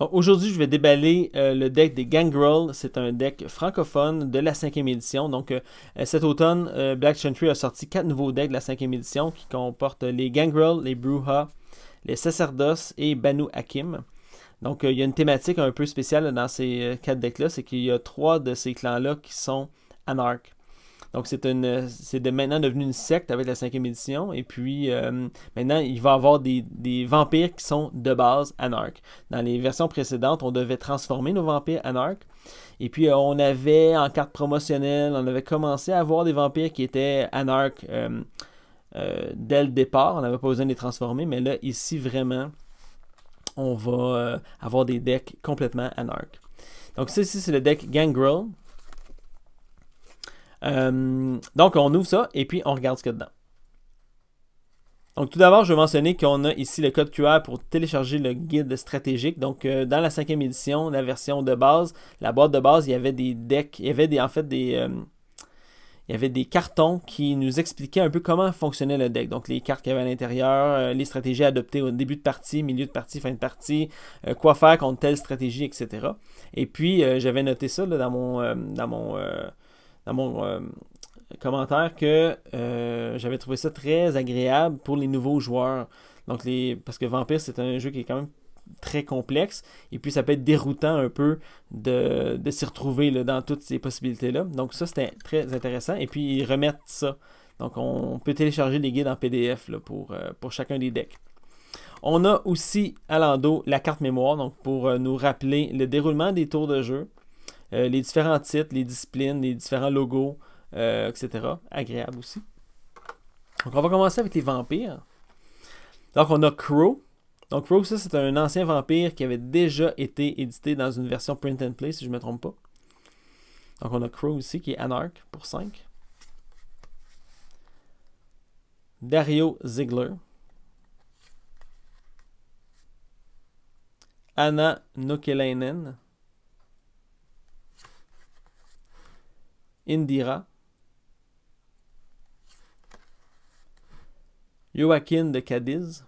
aujourd'hui, je vais déballer euh, le deck des Gangrel. C'est un deck francophone de la 5e édition. Donc, euh, cet automne, euh, Black Chantry a sorti quatre nouveaux decks de la 5e édition qui comportent les Gangrel, les Bruja, les Sacerdos et Banu Hakim. Donc, il y a une thématique un peu spéciale dans ces quatre decks-là, c'est qu'il y a trois de ces clans-là qui sont anarch. Donc, c'est de, maintenant devenu une secte avec la cinquième édition. Et puis, euh, maintenant, il va y avoir des, vampires qui sont de base anarch. Dans les versions précédentes, on devait transformer nos vampires anarch. Et puis, euh, on avait en carte promotionnelle, on avait commencé à avoir des vampires qui étaient anarch euh, dès le départ. On n'avait pas besoin de les transformer. Mais là, ici, vraiment, on va avoir des decks complètement anarch. Donc, ça, ici, c'est le deck Gangrel euh, donc, on ouvre ça et puis on regarde ce qu'il y a dedans. Donc, tout d'abord, je veux mentionner qu'on a ici le code QR pour télécharger le guide stratégique. Donc, euh, dans la cinquième édition, la version de base, la boîte de base, il y avait des decks, il y avait en fait des, euh, il y avait des cartons qui nous expliquaient un peu comment fonctionnait le deck. Donc, les cartes qu'il y avait à l'intérieur, les stratégies adoptées au début de partie, milieu de partie, fin de partie, quoi faire contre telle stratégie, etc. Et puis, j'avais noté ça dans mon, dans mon dans mon euh, commentaire que euh, j'avais trouvé ça très agréable pour les nouveaux joueurs. Donc les, parce que Vampire, c'est un jeu qui est quand même très complexe. Et puis, ça peut être déroutant un peu de, de s'y retrouver dans toutes ces possibilités-là. Donc, ça, c'était très intéressant. Et puis, ils remettent ça. Donc, on peut télécharger les guides en PDF pour, euh, pour chacun des decks. On a aussi à l'endos la carte mémoire, donc pour nous rappeler le déroulement des tours de jeu. Euh, les différents titres, les disciplines, les différents logos, euh, etc. Agréable aussi. Donc, on va commencer avec les vampires. Donc, on a Crow. Donc, Crow, ça, c'est un ancien vampire qui avait déjà été édité dans une version print and play, si je ne me trompe pas. Donc, on a Crow ici, qui est Anarch pour 5. Dario Ziegler. Anna Nokelainen. Indira, Joaquin de Cadiz,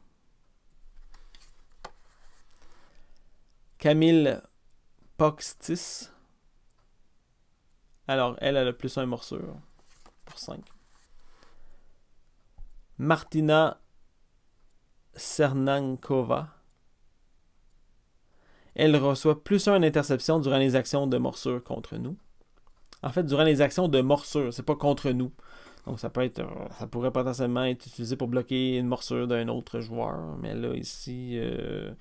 Camille Poxtis. Alors, elle, a le plus un morsure pour 5. Martina Sernankova Elle reçoit plus un interception durant les actions de morsure contre nous en fait, durant les actions de morsure. C'est pas contre nous. Donc ça peut être, euh, ça pourrait potentiellement être utilisé pour bloquer une morsure d'un autre joueur. Mais là ici, euh,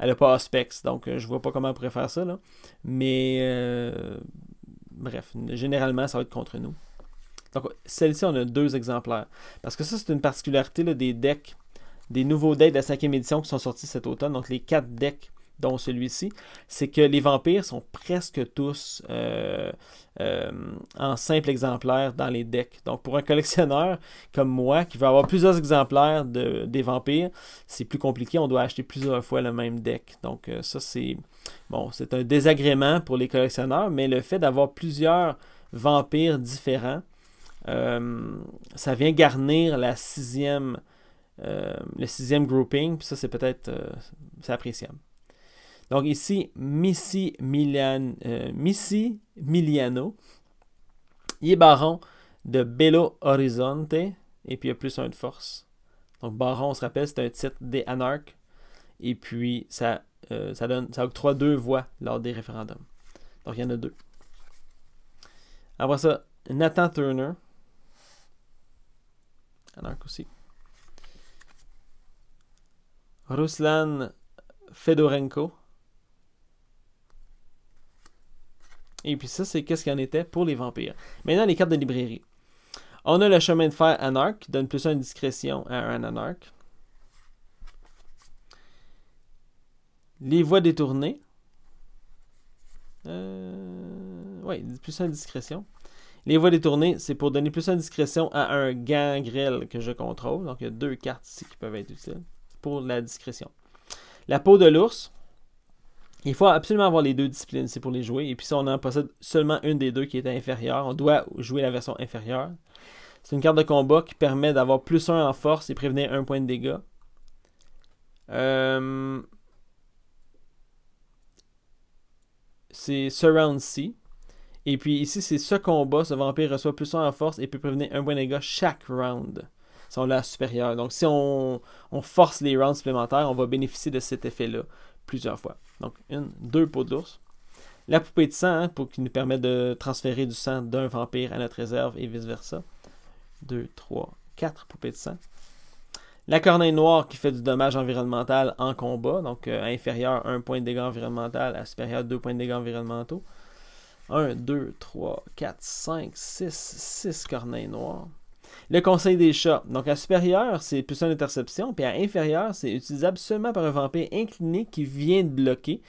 elle n'a pas aspects, donc euh, je vois pas comment on pourrait faire ça. Mais bref, généralement ça va être contre nous. Donc celle-ci, on a deux exemplaires. Parce que ça, c'est une particularité des decks, des nouveaux decks de la cinquième édition qui sont sortis cet automne. Donc les quatre decks dont celui-ci, c'est que les vampires sont presque tous euh, euh, en simple exemplaire dans les decks. Donc pour un collectionneur comme moi qui veut avoir plusieurs exemplaires de, des vampires, c'est plus compliqué, on doit acheter plusieurs fois le même deck. Donc euh, ça c'est bon, c'est un désagrément pour les collectionneurs, mais le fait d'avoir plusieurs vampires différents, ça vient garnir la le sixième grouping, puis ça c'est peut-être appréciable. Donc ici, Missy, euh, Missy Miliano. Il est baron de Belo Horizonte. Et puis il y a plus un de force. Donc baron, on se rappelle, c'est un titre des anarches Et puis ça, euh, ça, donne, ça octroie deux voix lors des référendums. Donc il y en a deux. Après ça, Nathan Turner. Anarque aussi. Ruslan Fedorenko. Et puis ça, c'est qu'est-ce qu'il en était pour les vampires. Maintenant, les cartes de librairie. On a le chemin de fer Anarch, qui donne plus un discrétion à un Anarch. Les voies détournées. Euh, oui, plus un discrétion. Les voies détournées, c'est pour donner plus un discrétion à un gangrel que je contrôle. Donc, il y a deux cartes ici qui peuvent être utiles pour la discrétion. La peau de l'ours, il faut absolument avoir les deux disciplines, c'est pour les jouer. Et puis si on en possède seulement une des deux qui est inférieure, on doit jouer la version inférieure. C'est une carte de combat qui permet d'avoir plus 1 en force et prévenir un point de dégâts. C'est euh, C'est Surround C. Et puis ici, c'est ce combat. Ce vampire reçoit plus 1 en force et peut prévenir un point de dégâts chaque round. Si on l'a supérieur. Donc si on, on force les rounds supplémentaires, on va bénéficier de cet effet-là plusieurs fois. Donc, une, deux peaux d'ours La poupée de sang, hein, pour qui nous permet de transférer du sang d'un vampire à notre réserve et vice-versa. Deux, trois, quatre poupées de sang. La corneille noire qui fait du dommage environnemental en combat, donc inférieur inférieur un point de dégâts environnemental à supérieur deux points de dégâts environnementaux. Un, deux, trois, quatre, cinq, six. Six corneilles noires. Le conseil des chats. Donc, à supérieur, c'est puissance d'interception. Puis à inférieur, c'est utilisable seulement par un vampire incliné qui vient de bloquer.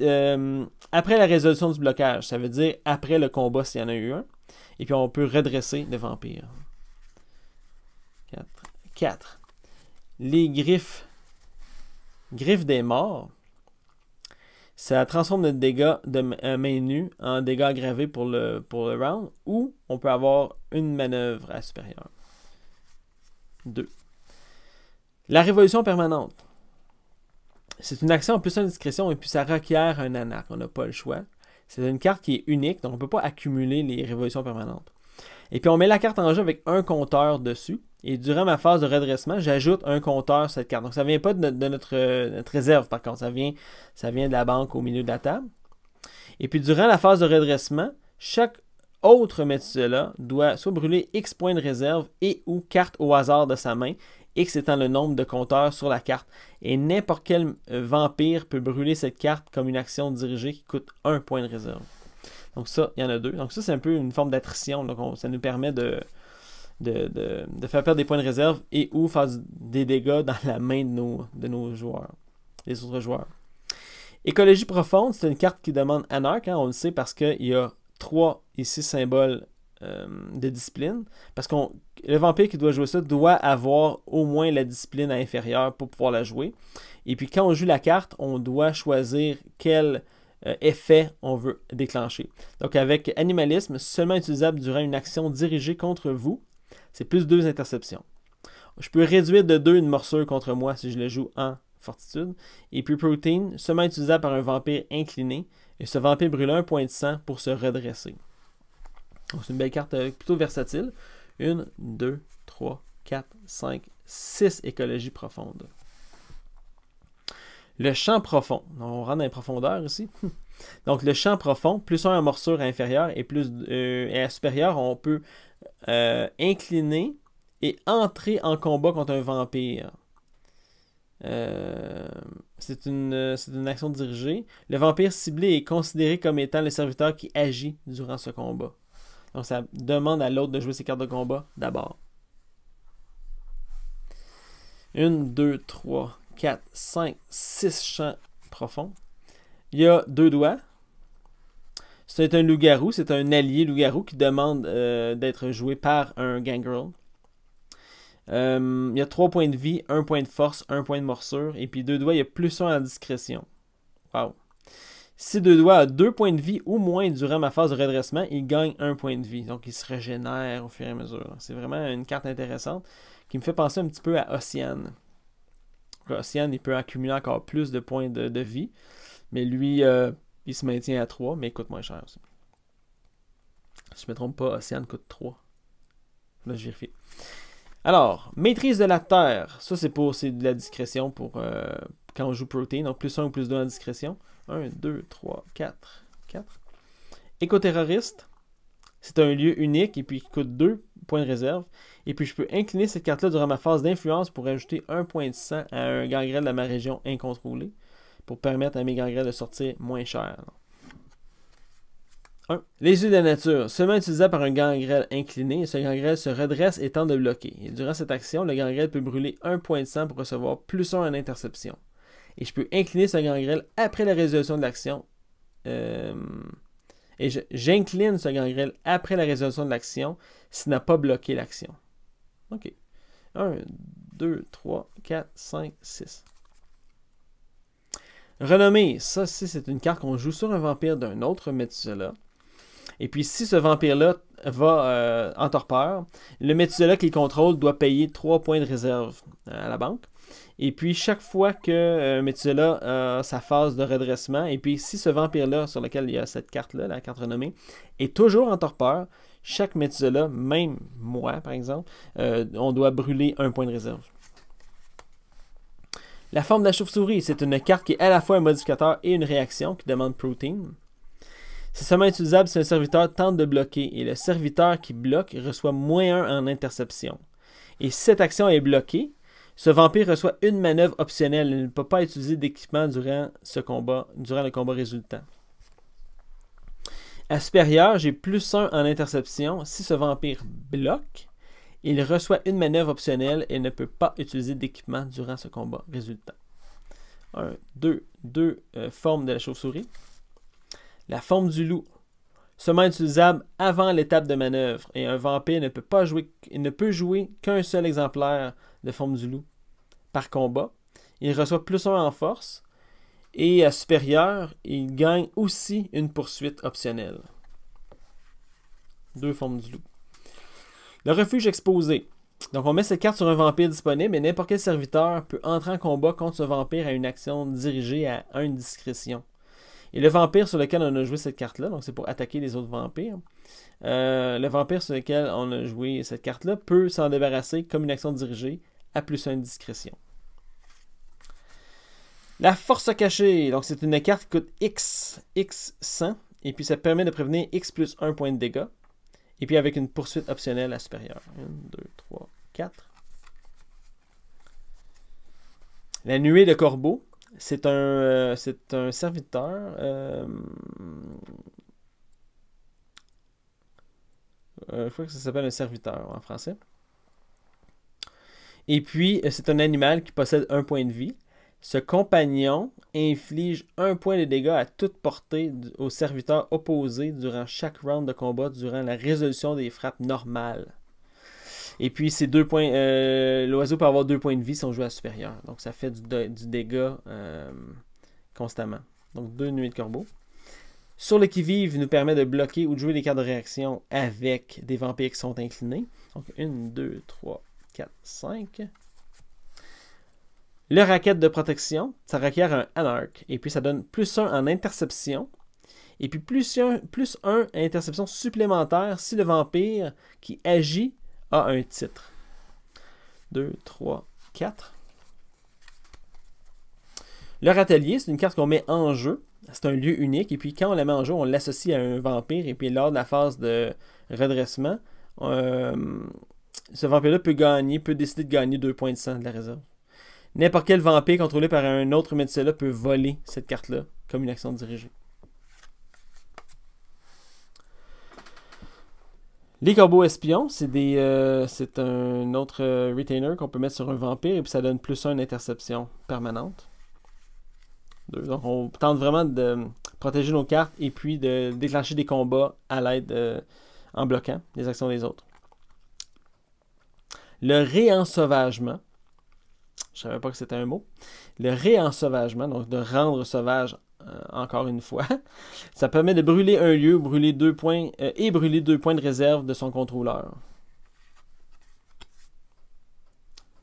Euh, après la résolution du blocage, ça veut dire après le combat s'il y en a eu un. Et puis on peut redresser le vampire. 4. 4. Les griffes. Griffes des morts. Ça transforme notre dégât de euh, main nue en dégâts aggravés pour le, pour le round, ou on peut avoir une manœuvre à supérieure. 2. La révolution permanente. C'est une action en plus une discrétion et puis ça requiert un anarque. On n'a pas le choix. C'est une carte qui est unique, donc on ne peut pas accumuler les révolutions permanentes. Et puis on met la carte en jeu avec un compteur dessus. Et durant ma phase de redressement, j'ajoute un compteur sur cette carte. Donc, ça ne vient pas de, euh, notre, réserve, par contre. Ça vient, ça vient de la banque au milieu de la table. Et puis, durant la phase de redressement, chaque autre métier-là doit soit brûler X points de réserve et ou carte au hasard de sa main, X étant le nombre de compteurs sur la carte. Et n'importe quel euh, vampire peut brûler cette carte comme une action dirigée qui coûte un point de réserve. Donc ça, il y en a deux. Donc ça, c'est un peu une forme d'attrition. Donc ça nous permet de, de, faire perdre des points de réserve et ou faire des dégâts dans la main de nos, de nos joueurs, des autres joueurs. Écologie profonde, c'est une carte qui demande anarch, hein, on le sait parce qu'il y a trois et symboles euh, de discipline. Parce que le vampire qui doit jouer ça doit avoir au moins la discipline inférieure pour pouvoir la jouer. Et puis quand on joue la carte, on doit choisir quel euh, effet on veut déclencher. Donc avec animalisme, seulement utilisable durant une action dirigée contre vous c'est plus deux interceptions. Je peux réduire de deux une morsure contre moi si je le joue en fortitude. Et puis Protein, seulement utilisable par un vampire incliné. Et ce vampire brûle un point de sang pour se redresser. c'est une belle carte euh, plutôt versatile. Une, deux, trois, quatre, cinq, six écologies profonde. Le champ profond. On rentre dans les profondeurs ici. Donc le champ profond, plus un morsure inférieure et plus euh, supérieure, on peut euh, incliné incliner et entrer en combat contre un vampire. Euh, c'est une, euh, une, action dirigée. Le vampire ciblé est considéré comme étant le serviteur qui agit durant ce combat. Donc ça demande à l'autre de jouer ses cartes de combat d'abord. 1, 2, 3, 4, 5, 6 champs profonds. Il y a deux doigts, c'est un loup-garou, c'est un allié loup-garou qui demande euh, d'être joué par un gangrel. Euh, il y a 3 points de vie, 1 point de force, 1 point de morsure, et puis deux doigts, il y a plus 1 en discrétion. Wow. Si deux doigts a 2 points de vie ou moins durant ma phase de redressement, il gagne 1 point de vie. Donc il se régénère au fur et à mesure. C'est vraiment une carte intéressante qui me fait penser un petit peu à ocean Oceane, il peut accumuler encore plus de points de, vie, mais lui. Euh, il se maintient à 3, mais il coûte moins cher aussi. Si je ne me trompe pas, Océane coûte 3. Là, je vérifie. Alors, maîtrise de la terre. Ça, c'est pour de la discrétion pour euh, quand on joue Protein. Donc, plus 1 ou plus 2 en discrétion. 1, 2, 3, 4. 4. Écoterroriste. C'est un lieu unique et puis qui coûte 2 points de réserve. Et puis, je peux incliner cette carte-là durant ma phase d'influence pour ajouter 1 point de sang à un gangrel de ma région incontrôlée pour permettre à mes gangrèles de sortir moins cher. 1. Les yeux de la nature, seulement utilisé par un gangrel incliné, ce gangrel se redresse et étant de bloquer. durant cette action, le gangrel peut brûler un point de sang pour recevoir plus un en interception. Et je peux incliner ce gangrel après la résolution de l'action. Euh, et j'incline ce gangrel après la résolution de l'action s'il n'a pas bloqué l'action. OK. 1, 2, 3, 4, 5, 6. Renommée, ça c'est une carte qu'on joue sur un vampire d'un autre Methuselah. Et puis si ce vampire-là va euh, en torpeur, le Methuselah qu'il contrôle doit payer 3 points de réserve euh, à la banque. Et puis chaque fois que euh, un a sa phase de redressement, et puis si ce vampire-là, sur lequel il y a cette carte-là, la carte renommée, est toujours en torpeur, chaque Methuselah, même moi par exemple, on doit brûler un point de réserve. La forme de la chauve-souris, c'est une carte qui est à la fois un modificateur et une réaction qui demande protein. C'est seulement utilisable si un serviteur tente de bloquer et le serviteur qui bloque reçoit moins 1 en interception. Et si cette action est bloquée, ce vampire reçoit une manœuvre optionnelle et ne peut pas utiliser d'équipement durant ce combat, durant le combat résultant. À supérieur, j'ai plus 1 en interception si ce vampire bloque il reçoit une manœuvre optionnelle et ne peut pas utiliser d'équipement durant ce combat résultant. 1, 2, 2 formes de la chauve-souris. La forme du loup, seulement utilisable avant l'étape de manœuvre, et un vampire ne peut pas jouer, il ne peut jouer qu'un seul exemplaire de forme du loup par combat. Il reçoit plus 1 en force, et à euh, supérieur, il gagne aussi une poursuite optionnelle. Deux formes du loup. Le refuge exposé. Donc on met cette carte sur un vampire disponible, et n'importe quel serviteur peut entrer en combat contre ce vampire à une action dirigée à une discrétion. Et le vampire sur lequel on a joué cette carte-là, donc c'est pour attaquer les autres vampires, euh, le vampire sur lequel on a joué cette carte-là peut s'en débarrasser comme une action dirigée à plus une discrétion. La force cachée, donc c'est une carte qui coûte X, X 100, et puis ça permet de prévenir X plus 1 point de dégâts. Et puis avec une poursuite optionnelle à supérieure. 1, 2, 3, 4. La nuée de corbeau, c'est un, euh, un serviteur. Euh, euh, je crois que ça s'appelle un serviteur en français. Et puis, c'est un animal qui possède un point de vie. Ce compagnon inflige un point de dégâts à toute portée au serviteur opposé durant chaque round de combat durant la résolution des frappes normales. Et puis ces deux points, euh, l'oiseau peut avoir deux points de vie si on joue à supérieur. Donc ça fait du, dégât euh, constamment. Donc deux nuits de corbeau. Sur le qui-vive nous permet de bloquer ou de jouer les cartes de réaction avec des vampires qui sont inclinés. Donc 1, 2, 3, 4, 5. Le raquette de protection, ça requiert un anarch. Et puis ça donne plus 1 en interception. Et puis plus 1, interception supplémentaire si le vampire qui agit a un titre. 2, 3, 4. Le atelier, c'est une carte qu'on met en jeu. C'est un lieu unique. Et puis quand on la met en jeu, on l'associe à un vampire. Et puis lors de la phase de redressement, euh, ce vampire-là peut gagner, peut décider de gagner 2 points de sang de la réserve. N'importe quel vampire contrôlé par un autre métier-là peut voler cette carte-là comme une action dirigée. Les corbeaux espions, c'est euh, un autre euh, retainer qu'on peut mettre sur un vampire et puis ça donne plus un interception permanente. Donc on tente vraiment de protéger nos cartes et puis de déclencher des combats à l'aide euh, en bloquant les actions des autres. Le réensauvagement, je ne savais pas que c'était un mot. Le réensauvagement, donc de rendre sauvage euh, encore une fois, ça permet de brûler un lieu, brûler deux points euh, et brûler deux points de réserve de son contrôleur.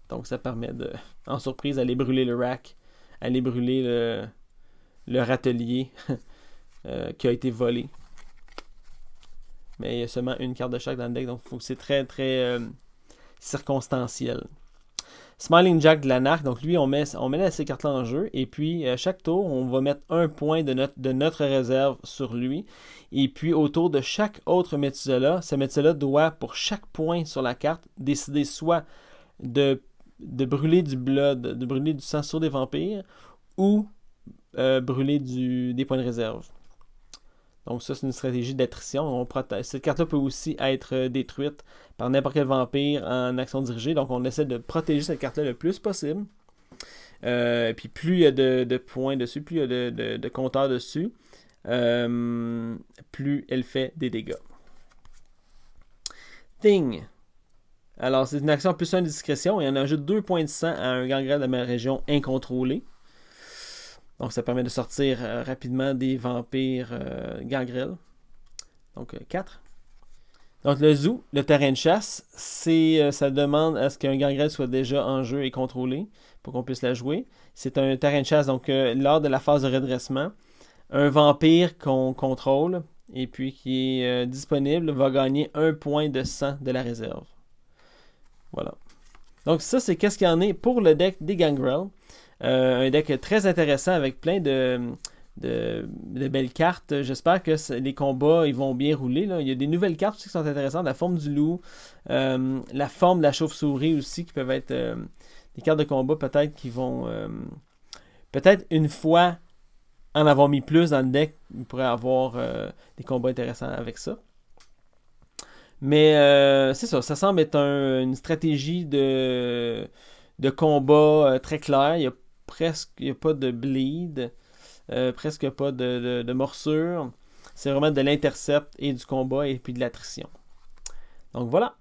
Donc ça permet de, en surprise, aller brûler le rack, aller brûler le, le euh, qui a été volé. Mais il y a seulement une carte de chaque dans le deck, donc c'est très très circonstanciel. Smiling Jack de donc lui, on met, on met ces cartes-là en jeu. Et puis, à euh, chaque tour, on va mettre un point de notre, réserve sur lui. Et puis, autour de chaque autre là, ce là doit, pour chaque point sur la carte, décider soit de, de brûler du blood, de brûler du sang sur des vampires, ou euh, brûler du, des points de réserve. Donc ça, c'est une stratégie d'attrition. Cette carte-là peut aussi être euh, détruite par n'importe quel vampire en action dirigée. Donc on essaie de protéger cette carte-là le plus possible. Euh, puis plus il y a de, points dessus, plus il y a de, de, compteurs dessus, euh, plus elle fait des dégâts. Thing. Alors, c'est une action plus 1 de discrétion et en ajoute 2 points de sang à un gangrène de ma région incontrôlée. Donc ça permet de sortir euh, rapidement des vampires euh, gangrel. Donc 4. Euh, donc le zoo, le terrain de chasse, c'est ça demande à ce qu'un gangrel soit déjà en jeu et contrôlé pour qu'on puisse la jouer. C'est un terrain de chasse, donc lors de la phase de redressement, un vampire qu'on contrôle et puis qui est disponible va gagner un point de sang de la réserve. Voilà. Donc ça, c'est qu'est-ce qu'il y en a pour le deck des gangrels. Euh, un deck très intéressant avec plein de, de, belles cartes. J'espère que les combats ils vont bien rouler. Là. Il y a des nouvelles cartes aussi qui sont intéressantes. La forme du loup, euh, la forme de la chauve-souris aussi qui peuvent être euh, des cartes de combat peut-être qui vont... peut-être une fois en avoir mis plus dans le deck, il pourrait avoir des combats intéressants avec ça. Mais c'est ça, ça semble être une stratégie de, de combat très claire. Il n'y a presque il n'y a pas de bleed, euh, presque pas de, de morsure. C'est vraiment de l'intercept et du combat et puis de l'attrition. Donc voilà.